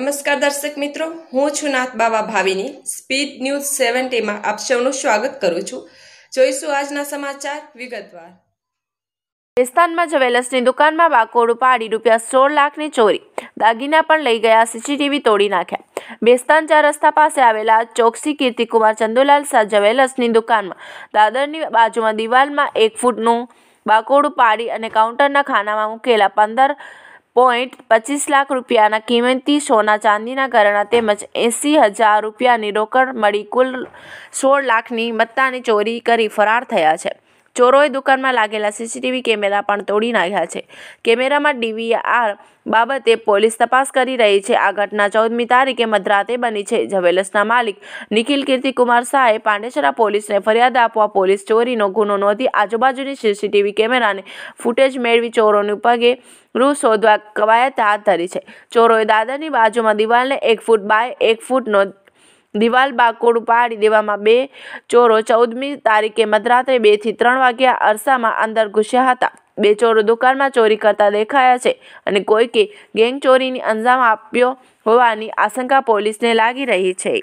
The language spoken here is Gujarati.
નમસ્કાર દર્શક મિત્રો હું છું નાથ બાવા ભાવિની સ્પીડ ન્યૂઝ સેવન્ટીમાં આપ સૌનું સ્વાગત કરું છું જોઈશું આજના સમાચાર વિગતવાર રાજસ્થાનમાં જ્વેલર્સની દુકાનમાં બાકોડ ઉપાડી રૂપિયા સોળ લાખની ચોરી દાગીના પણ લઈ ગયા સીસીટીવી તોડી નાખ્યા બેસ્તાન ચાર રસ્તા પાસે આવેલા ચોકસી કીર્તિકુમાર ચંદુલાલ શાહ જ્વેલર્સની દુકાનમાં દાદરની બાજુમાં દિવાલમાં એક ફૂટનું બાકોડું પાડી અને કાઉન્ટરના ખાનામાં મૂકેલા પંદર પોઈન્ટ પચીસ લાખ રૂપિયાના કિંમતી સોના ચાંદીના ઘરેણા તેમજ એંસી હજાર રૂપિયાની રોકડ મળી કુલ સોળ લાખની મત્તાની ચોરી કરી ફરાર થયા છે ચોરોએ દુકાનમાં લાગેલા સીસીટીવી કેમેરા પણ તોડી નાખ્યા છે કેમેરામાં ડીવીઆર બાબતે પોલીસ તપાસ કરી રહી છે આ ઘટના ચૌદમી તારીખે મધરાતે બની છે જવેલસના માલિક નિખિલ કીર્તિકુમાર શાહે પાંડેસરા પોલીસને ફરિયાદ આપવા પોલીસ ચોરીનો ગુનો નોંધી આજુબાજુની સીસીટીવી કેમેરાને ફૂટેજ મેળવી ચોરોની પગે રૂ શોધવા કવાયત હાથ ધરી છે ચોરોએ દાદાની બાજુમાં દિવાલને એક ફૂટ બાય એક ફૂટનો દિવાલ બાકોડ પાડી દેવામાં બે ચોરો ચૌદમી તારીખે મધરાત્રે બે થી ત્રણ વાગ્યા અરસામાં અંદર ઘૂસ્યા હતા બે ચોરો દુકાનમાં ચોરી કરતા દેખાયા છે અને કોઈકે ગેંગ ચોરીની અંજામ આપ્યો હોવાની આશંકા પોલીસને લાગી રહી છે